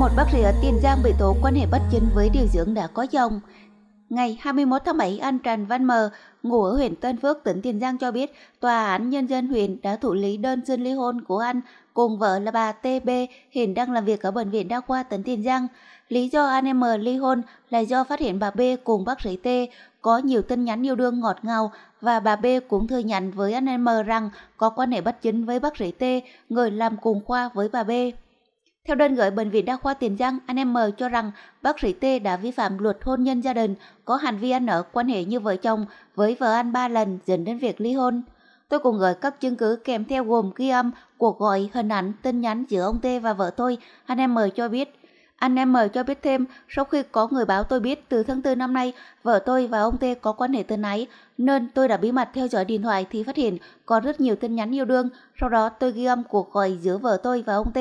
Một bác sĩ ở Tiền Giang bị tố quan hệ bất chính với điều dưỡng đã có chồng. Ngày 21 tháng 7, anh Trần Văn Mờ, ngủ ở huyện Tân Phước, tỉnh Tiền Giang cho biết, Tòa án Nhân dân huyện đã thụ lý đơn xin ly hôn của anh cùng vợ là bà t b hiện đang làm việc ở Bệnh viện Đa khoa tỉnh Tiền Giang. Lý do anh M ly hôn là do phát hiện bà B cùng bác sĩ T có nhiều tin nhắn yêu đương ngọt ngào và bà B cũng thừa nhận với anh M rằng có quan hệ bất chính với bác sĩ T, người làm cùng khoa với bà B. Theo đơn gửi Bệnh viện Đa khoa Tiền Giang, anh em M cho rằng bác sĩ T đã vi phạm luật hôn nhân gia đình, có hành vi ăn ở quan hệ như vợ chồng với vợ anh ba lần dẫn đến việc ly hôn. Tôi cũng gửi các chứng cứ kèm theo gồm ghi âm, cuộc gọi, hình ảnh, tin nhắn giữa ông T và vợ tôi, anh em M cho biết. Anh em M cho biết thêm, sau khi có người báo tôi biết từ tháng 4 năm nay, vợ tôi và ông T có quan hệ tên ái, nên tôi đã bí mật theo dõi điện thoại thì phát hiện có rất nhiều tin nhắn yêu đương, sau đó tôi ghi âm cuộc gọi giữa vợ tôi và ông T.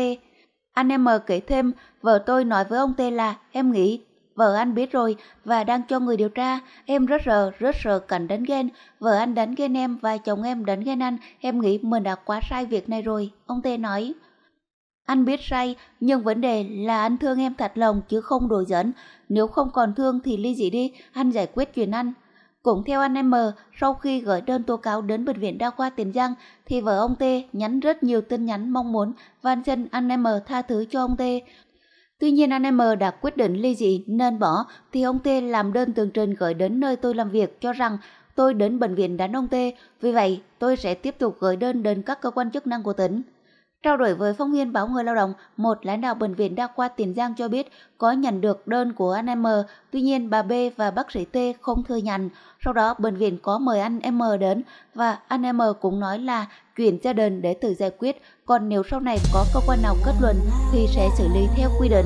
Anh em M kể thêm, vợ tôi nói với ông T là em nghĩ vợ anh biết rồi và đang cho người điều tra. Em rất rờ, rất sợ cảnh đánh ghen. Vợ anh đánh ghen em và chồng em đánh ghen anh. Em nghĩ mình đã quá sai việc này rồi, ông T nói. Anh biết sai, nhưng vấn đề là anh thương em thật lòng chứ không đổi dẫn. Nếu không còn thương thì ly dị đi, anh giải quyết chuyện anh. Cũng theo anh M, sau khi gửi đơn tố cáo đến Bệnh viện Đa khoa Tiền Giang, thì vợ ông T nhắn rất nhiều tin nhắn mong muốn van xin anh M tha thứ cho ông T. Tuy nhiên anh M đã quyết định ly dị nên bỏ, thì ông T làm đơn tường trình gửi đến nơi tôi làm việc cho rằng tôi đến bệnh viện đánh ông T, vì vậy tôi sẽ tiếp tục gửi đơn đến các cơ quan chức năng của tỉnh. Trao đổi với phóng viên báo Người Lao động, một lãnh đạo Bệnh viện Đa khoa Tiền Giang cho biết có nhận được đơn của anh M, tuy nhiên bà B và bác sĩ T không thừa nhận. Sau đó bệnh viện có mời anh M đến và anh M cũng nói là chuyển cho đơn để tự giải quyết, còn nếu sau này có cơ quan nào kết luận thì sẽ xử lý theo quy định.